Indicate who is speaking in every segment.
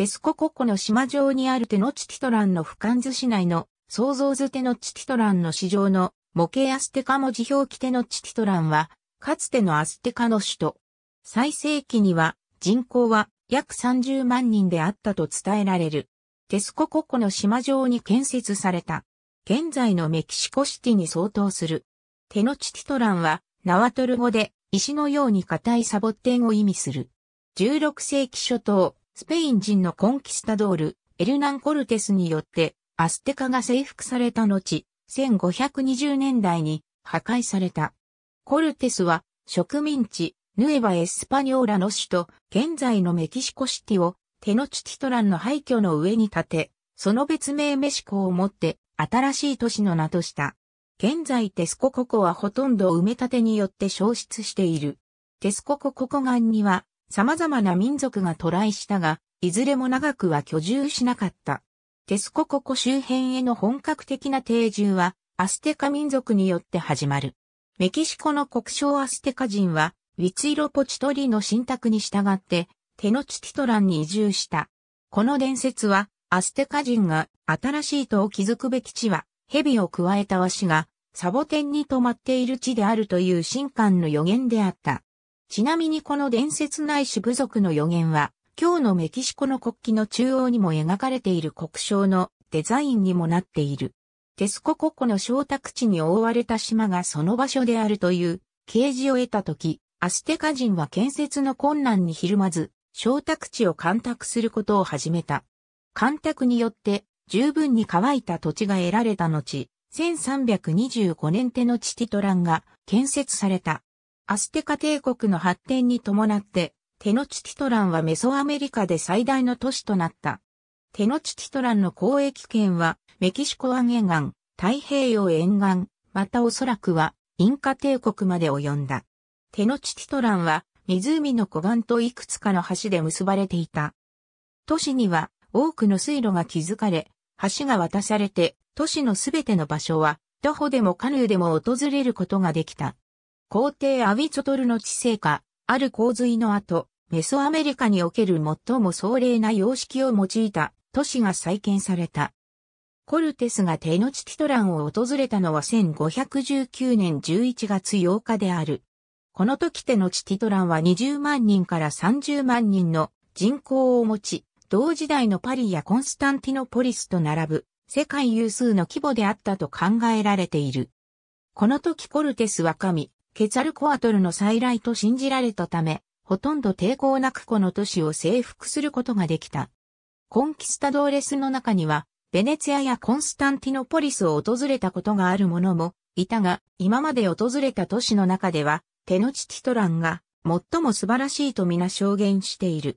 Speaker 1: テスコココの島上にあるテノチティトランの俯瞰図市内の創造図テノチティトランの市場の模型アステカ文字表記テノチティトランは、かつてのアステカの首都。最盛期には人口は約30万人であったと伝えられる。テスコココの島上に建設された。現在のメキシコシティに相当する。テノチティトランは、ナワトル語で石のように硬いサボテンを意味する。16世紀初頭、スペイン人のコンキスタドール、エルナン・コルテスによって、アステカが征服された後、1520年代に破壊された。コルテスは植民地、ヌエバ・エスパニョーラの首都、現在のメキシコシティを、テノチティトランの廃墟の上に建て、その別名メシコをもって、新しい都市の名とした。現在テスコココはほとんど埋め立てによって消失している。テスココココ岩には、様々な民族が渡来したが、いずれも長くは居住しなかった。テスコココ周辺への本格的な定住は、アステカ民族によって始まる。メキシコの国称アステカ人は、ウィツイロポチトリの信託に従って、テノチティトランに移住した。この伝説は、アステカ人が新しいとを築くべき地は、蛇を加えたわしが、サボテンに止まっている地であるという神官の予言であった。ちなみにこの伝説ない種部族の予言は、今日のメキシコの国旗の中央にも描かれている国章のデザインにもなっている。テスコ国庫の小宅地に覆われた島がその場所であるという啓示を得たとき、アステカ人は建設の困難にひるまず、小宅地を干拓することを始めた。干拓によって十分に乾いた土地が得られた後、1325年手のチティトランが建設された。アステカ帝国の発展に伴って、テノチティトランはメソアメリカで最大の都市となった。テノチティトランの交易圏は、メキシコ湾沿岸、太平洋沿岸、またおそらくは、インカ帝国まで及んだ。テノチティトランは、湖の湖岸といくつかの橋で結ばれていた。都市には、多くの水路が築かれ、橋が渡されて、都市のすべての場所は、徒歩でもカヌーでも訪れることができた。皇帝アウィチョトルの治世下、ある洪水の後、メソアメリカにおける最も壮麗な様式を用いた都市が再建された。コルテスがテノチティトランを訪れたのは1519年11月8日である。この時テノチティトランは20万人から30万人の人口を持ち、同時代のパリやコンスタンティノポリスと並ぶ世界有数の規模であったと考えられている。この時コルテスは神、ケツァルコアトルの再来と信じられたため、ほとんど抵抗なくこの都市を征服することができた。コンキスタドーレスの中には、ベネツィアやコンスタンティノポリスを訪れたことがある者もいたが、今まで訪れた都市の中では、テノチティトランが最も素晴らしいと皆証言している。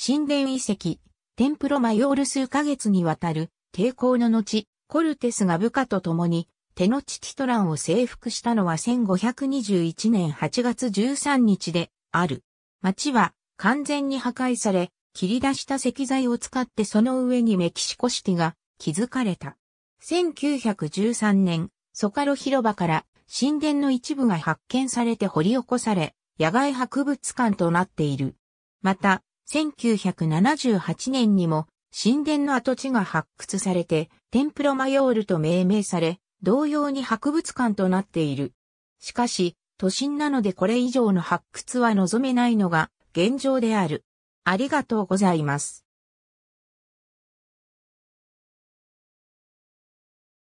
Speaker 1: 神殿遺跡、テンプロマヨール数ヶ月にわたる抵抗の後、コルテスが部下と共に手のキトランを征服したのは1521年8月13日である。町は完全に破壊され、切り出した石材を使ってその上にメキシコシティが築かれた。1913年、ソカロ広場から神殿の一部が発見されて掘り起こされ、野外博物館となっている。また、1978年にも神殿の跡地が発掘されて、テンプロマヨールと命名され、同様に博物館となっている。しかし、都心なのでこれ以上の発掘は望めないのが現状である。ありがとうございます。